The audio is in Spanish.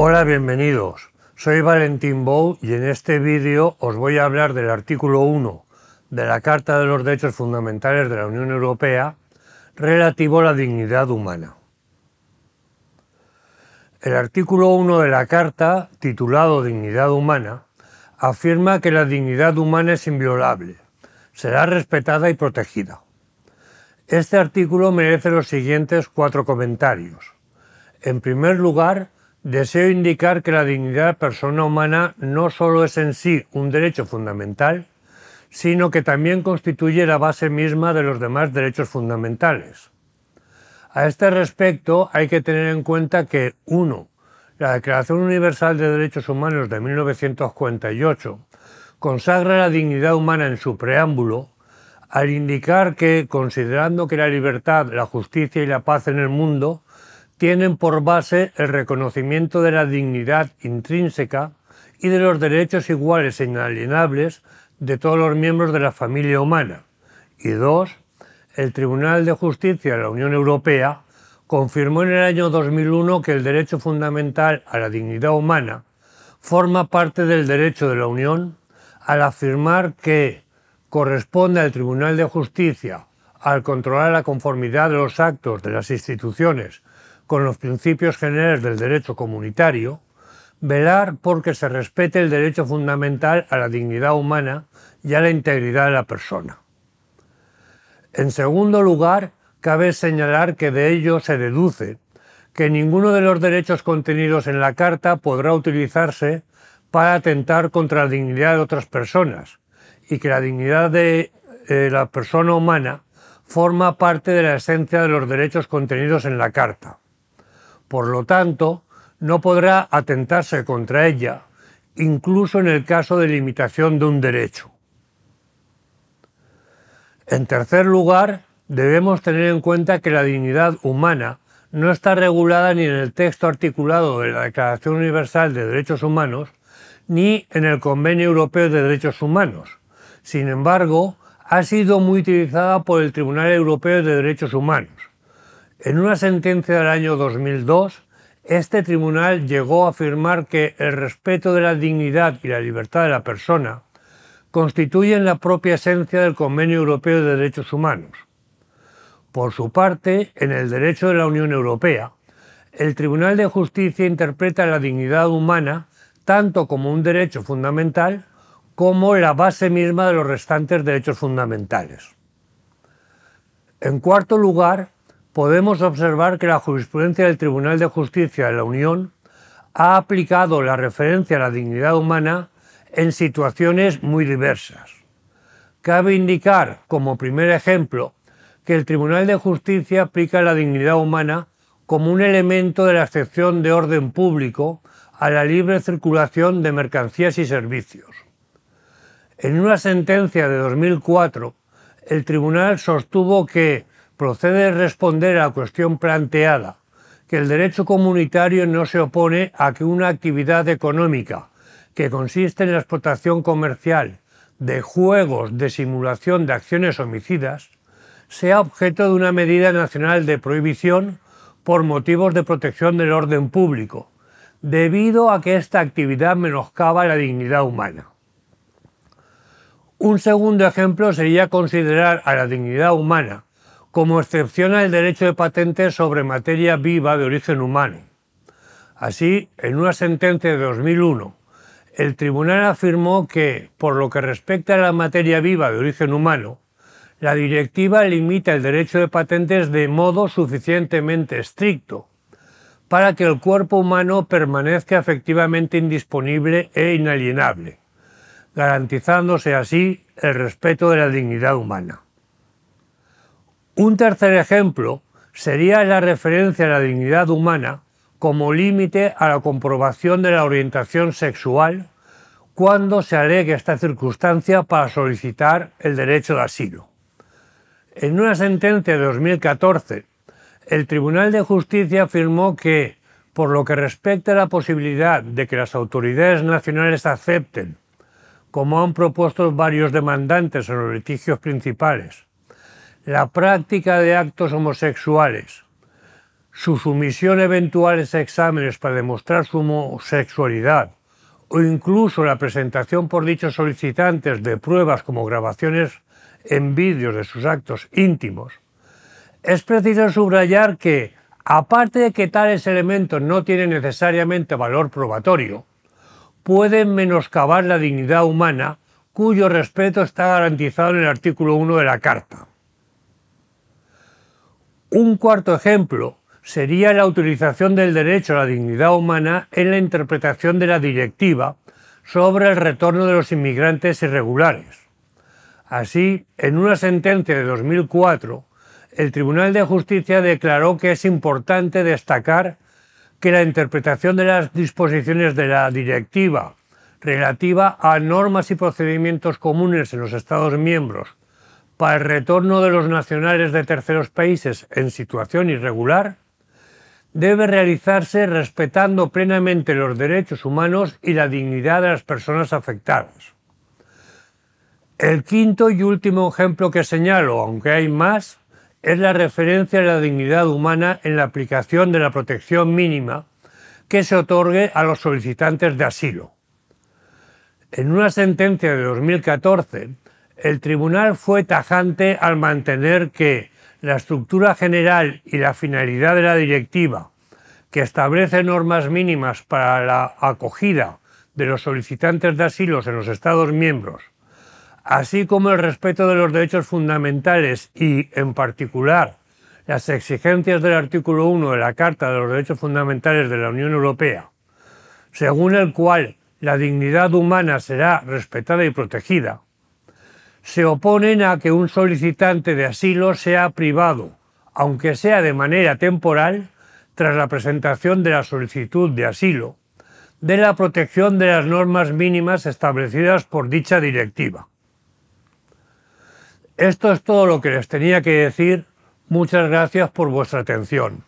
Hola, bienvenidos. Soy Valentín Bou y en este vídeo os voy a hablar del artículo 1 de la Carta de los Derechos Fundamentales de la Unión Europea relativo a la dignidad humana. El artículo 1 de la Carta, titulado Dignidad Humana, afirma que la dignidad humana es inviolable, será respetada y protegida. Este artículo merece los siguientes cuatro comentarios. En primer lugar, Deseo indicar que la dignidad de persona humana no solo es en sí un derecho fundamental, sino que también constituye la base misma de los demás derechos fundamentales. A este respecto hay que tener en cuenta que 1. La Declaración Universal de Derechos Humanos de 1948 consagra la dignidad humana en su preámbulo al indicar que, considerando que la libertad, la justicia y la paz en el mundo tienen por base el reconocimiento de la dignidad intrínseca y de los derechos iguales e inalienables de todos los miembros de la familia humana. Y dos, el Tribunal de Justicia de la Unión Europea confirmó en el año 2001 que el derecho fundamental a la dignidad humana forma parte del derecho de la Unión al afirmar que corresponde al Tribunal de Justicia, al controlar la conformidad de los actos de las instituciones con los principios generales del derecho comunitario, velar porque se respete el derecho fundamental a la dignidad humana y a la integridad de la persona. En segundo lugar, cabe señalar que de ello se deduce que ninguno de los derechos contenidos en la Carta podrá utilizarse para atentar contra la dignidad de otras personas y que la dignidad de eh, la persona humana forma parte de la esencia de los derechos contenidos en la Carta. Por lo tanto, no podrá atentarse contra ella, incluso en el caso de limitación de un derecho. En tercer lugar, debemos tener en cuenta que la dignidad humana no está regulada ni en el texto articulado de la Declaración Universal de Derechos Humanos ni en el Convenio Europeo de Derechos Humanos. Sin embargo, ha sido muy utilizada por el Tribunal Europeo de Derechos Humanos. En una sentencia del año 2002, este tribunal llegó a afirmar que el respeto de la dignidad y la libertad de la persona constituyen la propia esencia del Convenio Europeo de Derechos Humanos. Por su parte, en el derecho de la Unión Europea, el Tribunal de Justicia interpreta la dignidad humana tanto como un derecho fundamental como la base misma de los restantes derechos fundamentales. En cuarto lugar, podemos observar que la jurisprudencia del Tribunal de Justicia de la Unión ha aplicado la referencia a la dignidad humana en situaciones muy diversas. Cabe indicar, como primer ejemplo, que el Tribunal de Justicia aplica la dignidad humana como un elemento de la excepción de orden público a la libre circulación de mercancías y servicios. En una sentencia de 2004, el tribunal sostuvo que procede responder a la cuestión planteada, que el derecho comunitario no se opone a que una actividad económica, que consiste en la explotación comercial de juegos de simulación de acciones homicidas, sea objeto de una medida nacional de prohibición por motivos de protección del orden público, debido a que esta actividad menoscaba la dignidad humana. Un segundo ejemplo sería considerar a la dignidad humana como excepción el derecho de patentes sobre materia viva de origen humano. Así, en una sentencia de 2001, el tribunal afirmó que, por lo que respecta a la materia viva de origen humano, la directiva limita el derecho de patentes de modo suficientemente estricto para que el cuerpo humano permanezca efectivamente indisponible e inalienable, garantizándose así el respeto de la dignidad humana. Un tercer ejemplo sería la referencia a la dignidad humana como límite a la comprobación de la orientación sexual cuando se alegue esta circunstancia para solicitar el derecho de asilo. En una sentencia de 2014, el Tribunal de Justicia afirmó que, por lo que respecta a la posibilidad de que las autoridades nacionales acepten, como han propuesto varios demandantes en los litigios principales, la práctica de actos homosexuales, su sumisión a eventuales exámenes para demostrar su homosexualidad o incluso la presentación por dichos solicitantes de pruebas como grabaciones en vídeos de sus actos íntimos, es preciso subrayar que, aparte de que tales elementos no tienen necesariamente valor probatorio, pueden menoscabar la dignidad humana cuyo respeto está garantizado en el artículo 1 de la Carta. Un cuarto ejemplo sería la utilización del derecho a la dignidad humana en la interpretación de la directiva sobre el retorno de los inmigrantes irregulares. Así, en una sentencia de 2004, el Tribunal de Justicia declaró que es importante destacar que la interpretación de las disposiciones de la directiva relativa a normas y procedimientos comunes en los Estados miembros para el retorno de los nacionales de terceros países en situación irregular debe realizarse respetando plenamente los derechos humanos y la dignidad de las personas afectadas. El quinto y último ejemplo que señalo, aunque hay más, es la referencia a la dignidad humana en la aplicación de la protección mínima que se otorgue a los solicitantes de asilo. En una sentencia de 2014, el tribunal fue tajante al mantener que la estructura general y la finalidad de la directiva, que establece normas mínimas para la acogida de los solicitantes de asilos en los Estados miembros, así como el respeto de los derechos fundamentales y, en particular, las exigencias del artículo 1 de la Carta de los Derechos Fundamentales de la Unión Europea, según el cual la dignidad humana será respetada y protegida, se oponen a que un solicitante de asilo sea privado, aunque sea de manera temporal, tras la presentación de la solicitud de asilo, de la protección de las normas mínimas establecidas por dicha directiva. Esto es todo lo que les tenía que decir. Muchas gracias por vuestra atención.